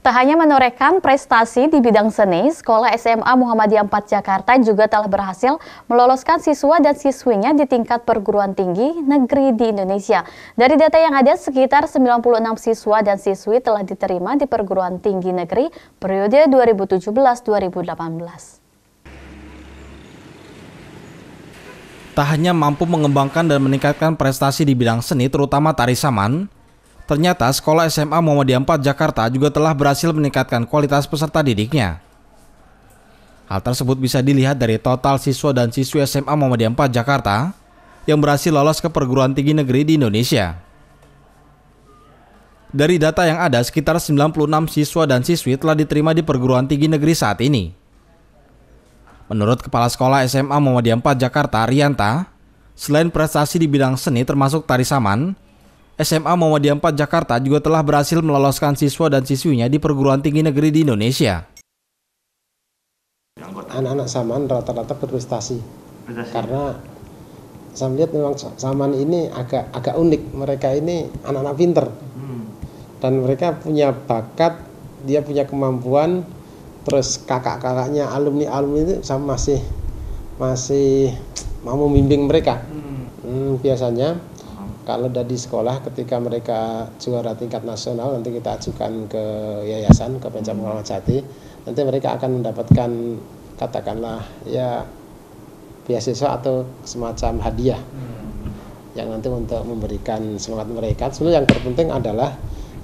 Tak hanya menorehkan prestasi di bidang seni, Sekolah SMA Muhammadiyah 4 Jakarta juga telah berhasil meloloskan siswa dan siswinya di tingkat perguruan tinggi negeri di Indonesia. Dari data yang ada, sekitar 96 siswa dan siswi telah diterima di perguruan tinggi negeri periode 2017-2018. Tak hanya mampu mengembangkan dan meningkatkan prestasi di bidang seni, terutama tari saman, Ternyata Sekolah SMA Muhammadiyah 4 Jakarta juga telah berhasil meningkatkan kualitas peserta didiknya. Hal tersebut bisa dilihat dari total siswa dan siswi SMA Muhammadiyah 4 Jakarta yang berhasil lolos ke perguruan tinggi negeri di Indonesia. Dari data yang ada, sekitar 96 siswa dan siswi telah diterima di perguruan tinggi negeri saat ini. Menurut Kepala Sekolah SMA Muhammadiyah 4 Jakarta, Rianta, selain prestasi di bidang seni termasuk tari saman, SMA Muhammadiyah 4 Jakarta juga telah berhasil meloloskan siswa dan siswinya di perguruan tinggi negeri di Indonesia. Anak-anak Saman rata-rata berprestasi, karena saya melihat memang Saman ini agak agak unik. Mereka ini anak-anak pinter hmm. dan mereka punya bakat, dia punya kemampuan. Terus kakak-kakaknya alumni alumni itu sama masih masih mau membimbing mereka. Hmm. Hmm, biasanya kalau dari sekolah ketika mereka juara tingkat nasional nanti kita ajukan ke yayasan ke Pencak Pengelola hmm. Jati nanti mereka akan mendapatkan katakanlah ya beasiswa atau semacam hadiah hmm. yang nanti untuk memberikan semangat mereka sebenarnya yang terpenting adalah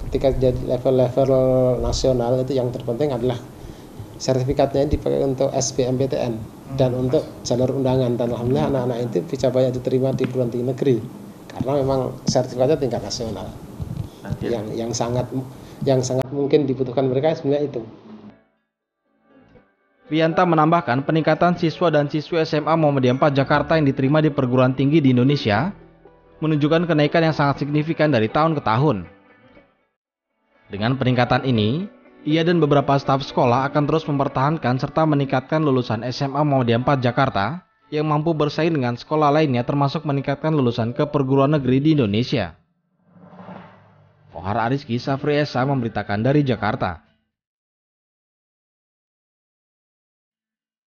ketika jadi level-level nasional itu yang terpenting adalah sertifikatnya dipakai untuk SBMPTN dan hmm. untuk jalur undangan dan alhamdulillah anak-anak itu bisa banyak diterima di perguruan tinggi negeri karena memang sertifikatnya tingkat nasional Anjir. yang yang sangat yang sangat mungkin dibutuhkan mereka sebenarnya itu. Pianta menambahkan peningkatan siswa dan siswi SMA Muhammadiyah 4 Jakarta yang diterima di perguruan tinggi di Indonesia menunjukkan kenaikan yang sangat signifikan dari tahun ke tahun. Dengan peningkatan ini, ia dan beberapa staf sekolah akan terus mempertahankan serta meningkatkan lulusan SMA Muhammadiyah 4 Jakarta yang mampu bersaing dengan sekolah lainnya termasuk meningkatkan lulusan ke perguruan negeri di Indonesia. Ohar Ariski Safri Esa memberitakan dari Jakarta.